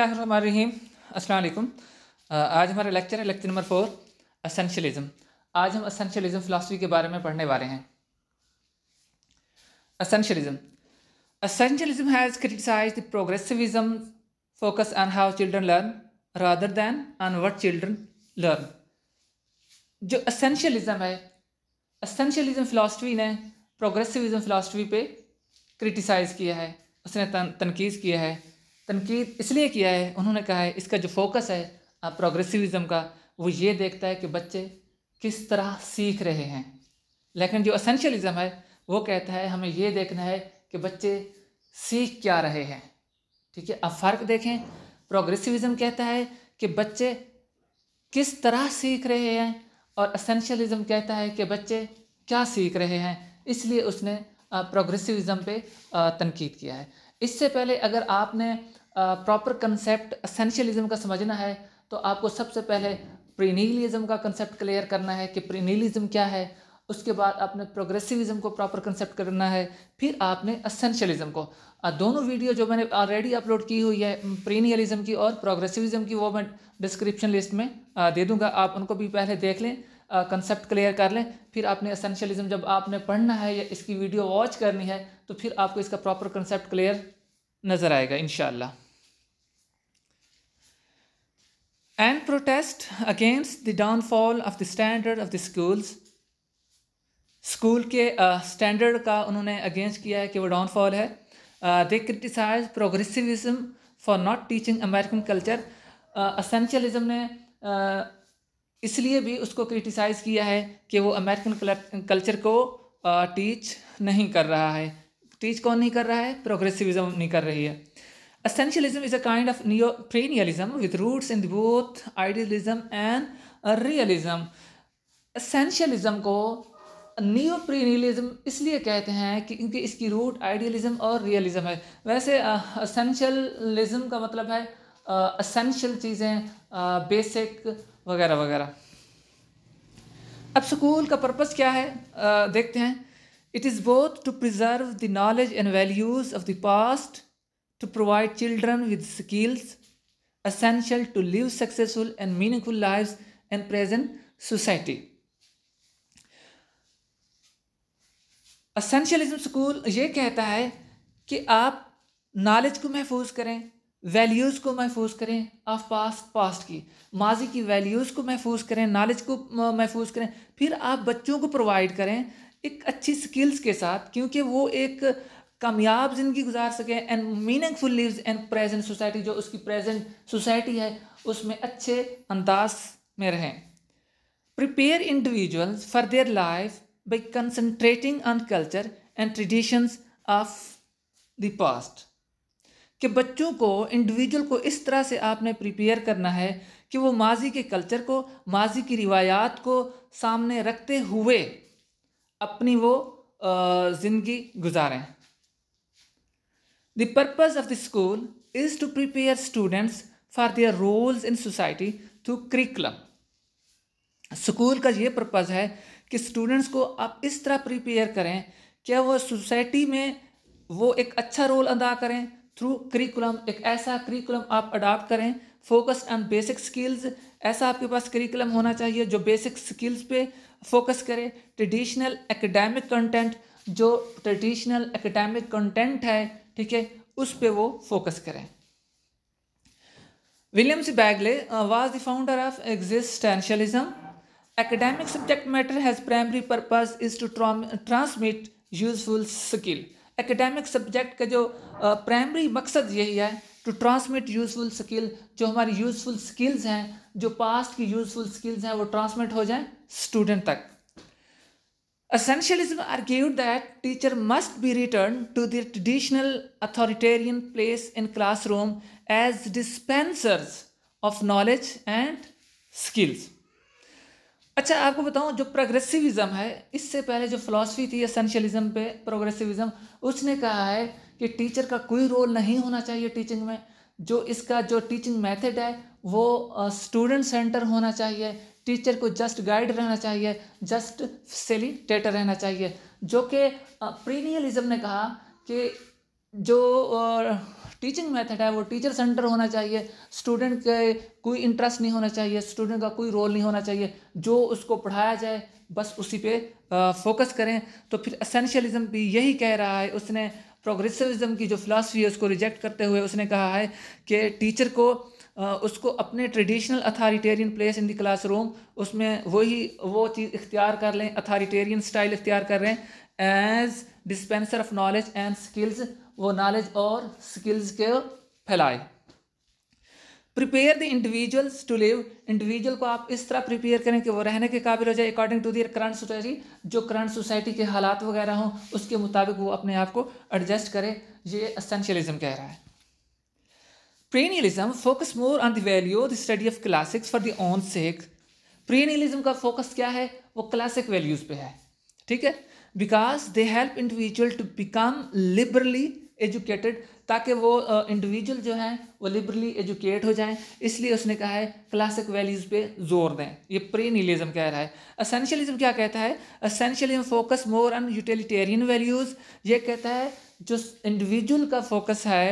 अस्सलाम आज हमारा लेक्चर है लेक्चर नंबर फोर असेंशलिज्म आज हम असेंशलिज्म फ़िलासफ़ी के बारे में पढ़ने वाले हैं essentialism essentialism has criticise the progressivism focus on how children learn rather than on what children learn जो असेंशलिज्म है असेंशलिज्म फ़िलासफ़ी ने प्रोग्रेसिविज़म फ़िलासफ़ी पे क्रिटिसाइज़ किया है उसने तन तनकीज़ किया है तनकीद इसलिए किया है उन्होंने कहा है इसका जो फोकस है प्रोग्रेसिविज़म का वो ये देखता है कि बच्चे किस तरह सीख रहे हैं लेकिन जो असेंशलिज़म है वो कहता है हमें ये देखना है कि बच्चे सीख क्या रहे हैं ठीक है अब फ़र्क देखें प्रोग्रेसिविज़म कहता है कि बच्चे किस तरह सीख रहे हैं और असेंशलिज़म कहता है कि बच्चे क्या सीख रहे हैं इसलिए उसने प्रोग्रेसिविज़म पे तनकीद किया है इससे पहले अगर आपने प्रॉपर कंसेप्ट असेंशियलिज्म का समझना है तो आपको सबसे पहले प्रीनीलिज्म का कंसेप्ट क्लियर करना है कि प्रीनीलिज्म क्या है उसके बाद आपने प्रोग्रेसिविज्म को प्रॉपर कंसेप्ट करना है फिर आपने असेंशियलिज्म को दोनों वीडियो जो मैंने ऑलरेडी अपलोड की हुई है प्रीनियलिज्म की और प्रोग्रेसिविज्म की वो मैं डिस्क्रिप्शन लिस्ट में दे दूंगा आप उनको भी पहले देख लें कंसेप्ट क्लियर कर लें फिर आपने असेंशलिज्म जब आपने पढ़ना है या इसकी वीडियो वॉच करनी है तो फिर आपको इसका प्रॉपर कंसेप्ट क्लियर नज़र आएगा in and protest against the downfall of the standard of the schools school के स्टैंडर्ड uh, का उन्होंने अगेंस्ट किया है कि वो डाउनफॉल है they criticise progressivism for not teaching American culture essentialism ने uh, इसलिए भी उसको क्रिटिसाइज किया है कि वो अमेरिकन कल्चर को टीच नहीं कर रहा है टीच कौन नहीं कर रहा है प्रोग्रेसिविज्म नहीं कर रही है is a kind of of perennialism with roots in both idealism and realism essentialism को नियोप्रीनियलिज्म इसलिए कहते हैं कि क्योंकि इसकी रूट आइडियलिज्म और रियलिज्म है वैसे असेंशलिज्म का मतलब है असेंशियल चीज़ें बेसिक वगैरह वगैरह अब स्कूल का पर्पज़ क्या है आ, देखते हैं it is both to preserve the knowledge and values of the past to provide children with skills essential to live successful and meaningful life and present society essentialism school ये कहता है कि आप नॉलेज को महफूज करें वैल्यूज़ को महफूज करें ऑफ पास्ट पास्ट की माजी की वैल्यूज़ को महफूज करें नॉलेज को महफूज करें फिर आप बच्चों को प्रोवाइड करें एक अच्छी स्किल्स के साथ क्योंकि वो एक कामयाब ज़िंदगी गुजार सकें and meaningful lives and present society जो उसकी प्रेजेंट सोसाइटी है उसमें अच्छे अंदाज में रहें prepare individuals for their life by concentrating on culture and traditions of the past कि बच्चों को इंडिविजुअल को इस तरह से आपने प्रिपेयर करना है कि वो माजी के कल्चर को माजी की रिवायात को सामने रखते हुए अपनी वो ज़िंदगी गुजारें the purpose of the school is to prepare students for their roles in society through curriculum school का ये पर्पज़ है कि स्टूडेंट्स को आप इस तरह प्रिपेयर करें क्या वो सोसाइटी में वो एक अच्छा रोल अदा करें थ्रू करिकुलम एक ऐसा करिकुलम आप अडाप्ट करें फोकस्ड ऑन बेसिक स्किल्स ऐसा आपके पास करिकुलम होना चाहिए जो बेसिक स्किल्स पे फोकस करे ट्रेडिशनल एकेडमिक कंटेंट जो ट्रेडिशनल एकेडमिक कंटेंट है ठीक है उस पर वो फोकस करें Williams Bagley was the founder of existentialism academic subject matter has primary purpose is to transmit useful skill academic subject का जो प्राइमरी मकसद यही है टू ट्रांसमिट यूज़फुल स्किल जो हमारी यूज़फुल स्किल्स हैं जो पास्ट की यूज़फुल स्किल्स हैं वो ट्रांसमिट हो जाए स्टूडेंट तक essentialism argued that teacher must be return to the traditional authoritarian place in classroom as dispensers of knowledge and skills अच्छा आपको बताऊं जो प्रोग्रेसिविज्म है इससे पहले जो फिलॉसफी थी एसेंशियलिज्म पे प्रोग्रेसिविज्म उसने कहा है कि टीचर का कोई रोल नहीं होना चाहिए टीचिंग में जो इसका जो टीचिंग मेथड है वो स्टूडेंट सेंटर होना चाहिए टीचर को जस्ट गाइड रहना चाहिए जस्ट फैसिलिटेटर रहना चाहिए जो कि प्रीनियलिज्म ने कहा कि जो टीचिंग मेथड है वो टीचर सेंटर होना चाहिए स्टूडेंट के कोई इंटरेस्ट नहीं होना चाहिए स्टूडेंट का कोई रोल नहीं होना चाहिए जो उसको पढ़ाया जाए बस उसी पे फोकस करें तो फिर असेंशलिज्म भी यही कह रहा है उसने प्रोग्रेसिविज्म की जो फ़िलासफ़ी है उसको रिजेक्ट करते हुए उसने कहा है कि टीचर को उसको अपने traditional authoritarian place in the classroom उसमें वही वो चीज़ इख्तियार कर लें अथॉरिटेरियन स्टाइल इख्तियार कर रहे हैं as dispenser of knowledge and skills वो नॉलेज और स्किल्स के फैलाए prepare the individuals to live individual को आप इस तरह प्रिपेयर करें कि वो रहने के काबिल हो जाए according to their current society जो करंट सोसाइटी के हालात वगैरह हों उसके मुताबिक वो अपने आप को एडजस्ट करे ये असेंशलिज्म कह रहा है perennialism focus more on the value the study of classics for the own sake perennialism का फोकस क्या है वो क्लासिक वैल्यूज़ पे है ठीक है because they help individual to become liberally educated ताकि वो इंडिविजुअल uh, जो हैं वो लिबरली एजुकेट हो जाएं इसलिए उसने कहा है क्लासिक वैल्यूज़ पे जोर दें ये प्री नीलिज्म कह रहा है असेंशलिज्म क्या कहता है essentialism focus more on utilitarian values ये कहता है जो इंडिविजुअल का फोकस है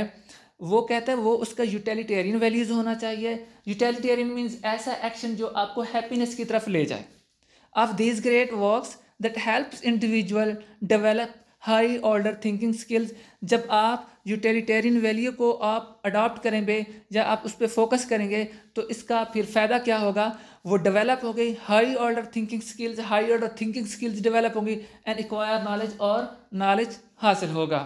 वो कहता है वो उसका यूटिलिटेरियन वैल्यूज़ होना चाहिए यूटिलिटेरियन मीन्स ऐसा एक्शन जो आपको हैप्पीनेस की तरफ ले जाए of these great works that helps individual develop high order thinking skills जब आप यूटिलिटेरियन वैल्यू को आप अडॉप्ट करेंगे या आप उस पर फोकस करेंगे तो इसका फिर फ़ायदा क्या होगा वो डेवलप हो गई high order thinking skills high order thinking skills develop होंगी एंड एक्वायर नॉलेज और नॉलेज हासिल होगा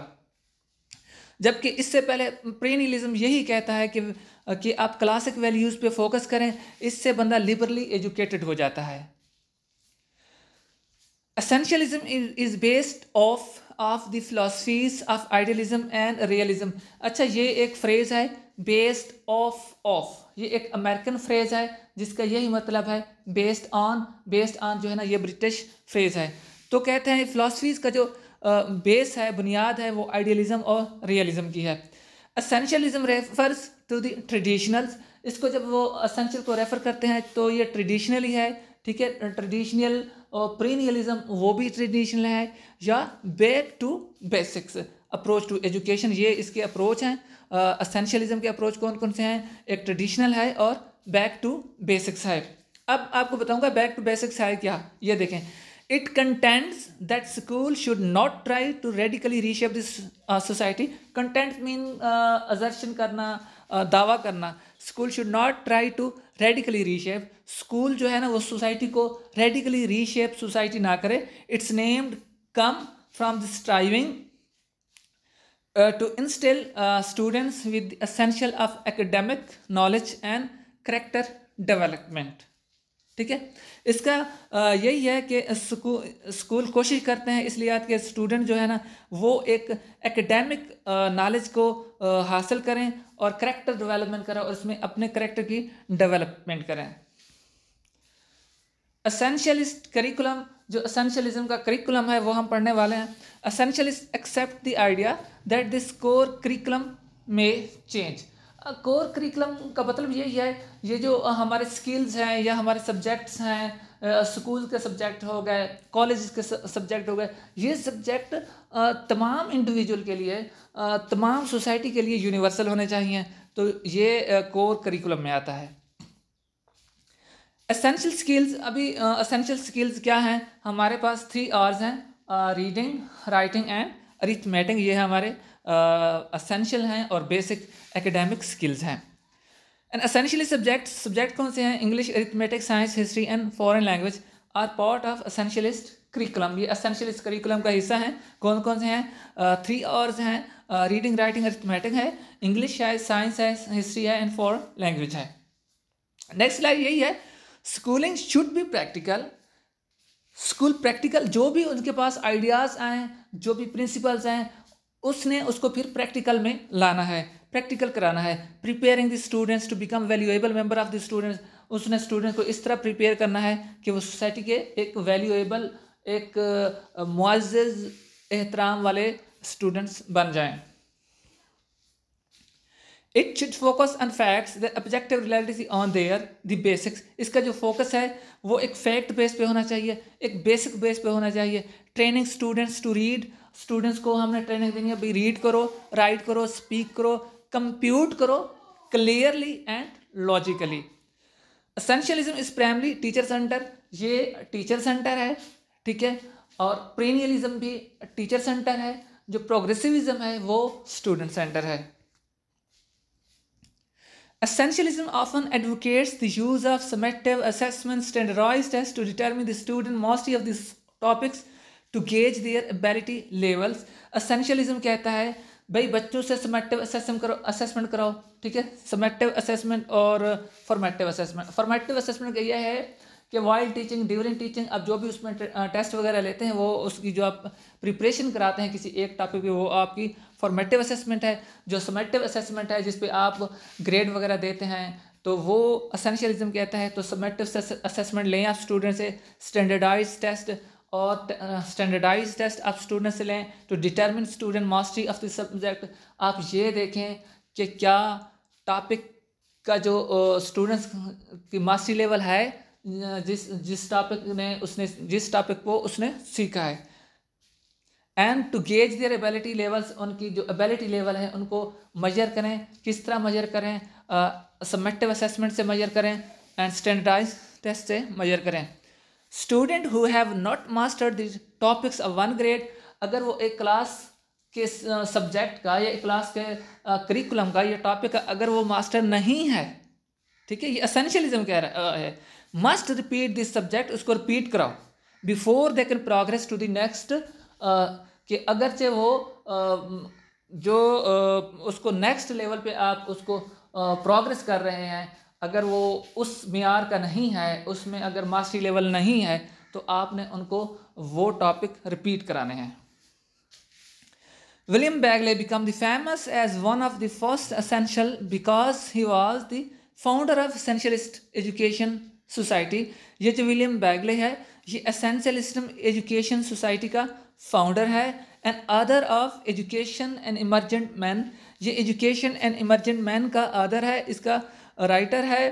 जबकि इससे पहले प्रेनिलिज्म यही कहता है कि कि आप क्लासिक वैल्यूज़ पे फोकस करें इससे बंदा लिबरली एजुकेटेड हो जाता है essentialism is, is based off of the philosophies of idealism and realism अच्छा ये एक फ्रेज़ है बेस्ड ऑफ ऑफ ये एक अमेरिकन फ्रेज़ है जिसका यही मतलब है बेस्ड ऑन बेस्ड ऑन जो है ना ये ब्रिटिश फ्रेज़ है तो कहते हैं फ़िलासफ़ीज़ का जो बेस है बुनियाद है वो आइडियलिज्म और रियलिज़म की है essentialism refers to the traditionals इसको जब वो असेंशियल को रेफ़र करते हैं तो ये ट्रेडिशनल ही है ठीक है ट्रेडिशनल और प्रीनियलिज्म वो भी ट्रेडिशनल है या back to basics approach to education ये इसके अप्रोच हैं असेंशलिज्म के अप्रोच कौन कौन से हैं एक ट्रेडिशनल है और बैक टू बेसिक्स है अब आपको बताऊंगा बैक टू बेसिक्स है क्या ये देखें It contends that school should not try to radically reshape this uh, society. Contents mean uh, assertion करना, uh, दावा करना. School should not try to radically reshape. School जो है ना वो society को radically reshape society ना करे. It's named come from the striving uh, to instill uh, students with the essential of academic knowledge and character development. ठीक है इसका यही है कि स्कूल कोशिश करते हैं इसलिए आज के स्टूडेंट जो है ना वो एक एकेडमिक नॉलेज को हासिल करें और करेक्टर डेवलपमेंट करें और इसमें अपने करेक्टर की डेवलपमेंट करें असेंशियलिस्ट करिकुलम जो असेंशियलिज्म का करिकुलम है वो हम पढ़ने वाले हैं essentialist accept the idea that this core curriculum में चेंज कोर हाँ, करिकुलम का मतलब यही है ये जो हमारे स्किल्स हैं या हमारे सब्जेक्ट्स हैं स्कूल के सब्जेक्ट हो गए कॉलेज के सब्जेक्ट हो गए ये सब्जेक्ट तमाम इंडिविजुअल के लिए तमाम सोसाइटी के लिए यूनिवर्सल होने चाहिए तो ये कोर करिकुलम में आता है असेंशियल स्किल्स अभी असेंशियल स्किल्स क्या हैं हमारे पास थ्री आर्स हैं रीडिंग राइटिंग एंड अरिथमेटिंग ये है हमारे असेंशियल हैं और बेसिक एकेडमिक स्किल्स हैं एंड असेंशियली सब्जेक्ट सब्जेक्ट कौन से हैं English arithmetic science history and foreign language are part of essentialist curriculum ये असेंशियलिस्ट करिकुलम का हिस्सा हैं कौन कौन से हैं थ्री आवर्स हैं रीडिंग राइटिंग अरिथमेटिक है इंग्लिश है साइंस है हिस्ट्री है एंड फॉर लैंग्वेज है नेक्स्ट लाइन यही है schooling should be practical school practical जो भी उनके पास आइडियाज़ आएँ जो भी प्रिंसिपल्स हैं उसने उसको फिर प्रैक्टिकल में लाना है प्रैक्टिकल कराना है preparing the students to become valuable member of the students उसने स्टूडेंट्स को इस तरह प्रिपेयर करना है कि वो सोसाइटी के एक वैल्यूएबल एक मुआज़ एहतराम वाले स्टूडेंट्स बन जाएं it should focus on facts the objective reality on their the basics इसका जो फोकस है वो एक फैक्ट बेस पे होना चाहिए एक बेसिक बेस पे होना चाहिए training students to read students को हमने ट्रेनिंग देनी है भाई रीड करो राइट करो स्पीक करो कंप्यूट करो clearly and logically essentialism is primary teacher center ये टीचर सेंटर है ठीक है और प्रीनियलिज्म भी टीचर सेंटर है जो प्रोग्रेसिविज्म है वो स्टूडेंट सेंटर है Essentialism often advocates the use of summative assessments, standardized tests to determine the student mastery of these topics to gauge their ability levels essentialism कहता है भाई बच्चों से समेटिव असेसमेंट करो असेसमेंट कराओ ठीक है समेटिव असेसमेंट और फॉर्मेटिव असेसमेंट फॉर्मेटिव असेसमेंट यह है कि वाइल्ड टीचिंग ड्यूरिंग टीचिंग आप जो भी उसमें टेस्ट वगैरह लेते हैं वो उसकी जो आप प्रिपरेशन कराते हैं किसी एक टॉपिक पे वो आपकी फॉर्मेटिव असेसमेंट है जो समेटिव असेसमेंट है जिस आप ग्रेड वगैरह देते हैं तो वो असेंशलिज्म कहता है तो समेटिव असेसमेंट लें आप स्टूडेंट से स्टैंडर्डाइज टेस्ट और स्टैंडर्डाइज टेस्ट uh, आप स्टूडेंट से लें to determine student mastery of the subject आप ये देखें कि क्या टॉपिक का जो स्टूडेंट्स uh, की मास्टरी लेवल है uh, जिस जिस टॉपिक ने उसने जिस टॉपिक को उसने सीखा है and to gauge their ability levels उनकी जो एबिलिटी लेवल है उनको मेजर करें किस तरह मेजर करें सबमेटिव असेसमेंट से मेजर करें एंड स्टैंडर्डाइज टेस्ट से मेजर करें student who have not mastered this topics of one grade अगर वो एक क्लास के सब्जेक्ट का या क्लास के करिकुलम का या टॉपिक का अगर वो मास्टर नहीं है ठीक है ये असेंशलिज्म कह रहा है मस्ट रिपीट दिस सब्जेक्ट उसको रिपीट कराओ before they can progress to the next कि अगरचे वो आ, जो आ, उसको नेक्स्ट लेवल पे आप उसको प्रोग्रेस कर रहे हैं अगर वो उस मीर का नहीं है उसमें अगर मास्टरी लेवल नहीं है तो आपने उनको वो टॉपिक रिपीट कराने हैं Bagley become the famous as one of the first essential because he was the founder of essentialist education society ये जो विलियम बैगले है ये असेंशलिस्ट एजुकेशन सोसाइटी का फाउंडर है and author of Education and Emergent Man ये Education and Emergent Man का author है इसका राइटर है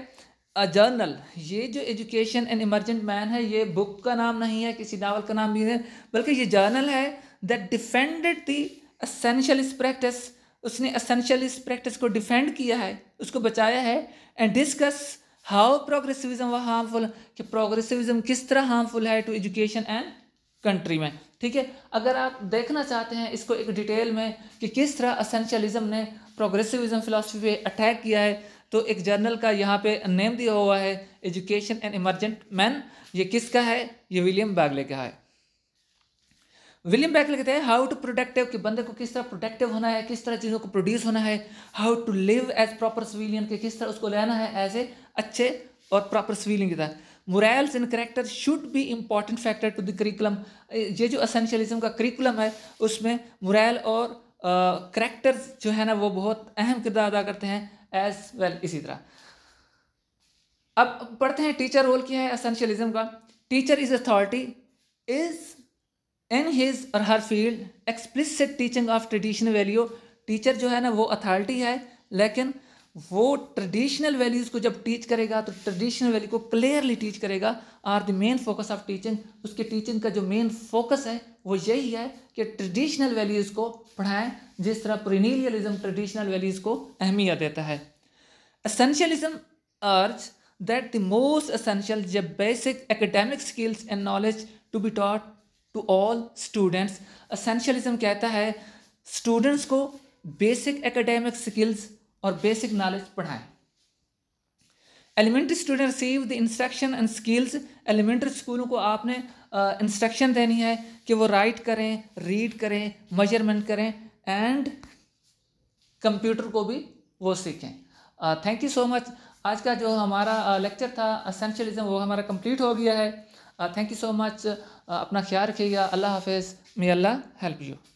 अ जर्नल ये जो एजुकेशन एंड इमरजेंट मैन है ये बुक का नाम नहीं है किसी नावल का नाम नहीं है बल्कि ये जर्नल है that defended the essentialist practice उसने असेंशियल प्रैक्टिस को डिफेंड किया है उसको बचाया है एंड डिस्कस हाउ प्रोग्रेसिविज्म व हार्मफुल कि प्रोग्रेसिविज्म किस तरह हार्मफुल है टू एजुकेशन एंड कंट्री में ठीक है अगर आप देखना चाहते हैं इसको एक डिटेल में कि किस तरह असेंशलिज्म ने प्रोग्रेसिविज्म फिलासफी पे अटैक किया है तो एक जर्नल का यहाँ पे नेम दिया हुआ है एजुकेशन एंड इमरजेंट मैन ये किसका है ये विलियम बैगले का है विलियम बैगले कहते हैं हाउ टू प्रोडक्टिव कि बंदे को किस तरह प्रोडक्टिव होना है किस तरह चीज़ों को प्रोड्यूस होना है how to live as proper civilian के किस तरह उसको लेना है एज ए अच्छे और प्रॉपर सिविलियन की तरह morals in character should be important factor to the curriculum ये जो असेंशलिज्म का करिकुलम है उसमें मोरल और करेक्टर्स uh, जो है ना वो बहुत अहम किरदार अदा करते हैं एज वेल इसी तरह अब पढ़ते हैं टीचर रोल क्या है असेंशियलिज्म का teacher is authority is in his और her field explicit teaching of traditional value teacher जो है ना वो अथॉरिटी है लेकिन वो ट्रेडिशनल वैल्यूज़ को जब टीच करेगा तो ट्रेडिशनल वैल्यू को क्लियरली टीच करेगा are the main focus of teaching उसके टीचिंग का जो मेन फोकस है वो यही है कि ट्रेडिशनल वैल्यूज़ को पढ़ाएं जिस तरह प्रिनीलियलिज्म ट्रेडिशनल वैल्यूज़ को अहमियत देता है essentialism urge that the most essential ज basic academic skills and knowledge to be taught to all students essentialism कहता है स्टूडेंट्स को बेसिक एकेडमिक स्किल्स और बेसिक नॉलेज पढ़ाएं elementary student receive the instruction and skills elementary स्कूलों को आपने इंस्ट्रक्शन uh, देनी है कि वो राइट करें रीड करें मेजरमेंट करें एंड कंप्यूटर को भी वो सीखें थैंक यू सो मच आज का जो हमारा लेक्चर uh, था असेंशलिज्म वो हमारा कंप्लीट हो गया है थैंक यू सो मच अपना ख्याल रखिएगा अल्लाह हाफिज़ मे अल्लाह हेल्प यू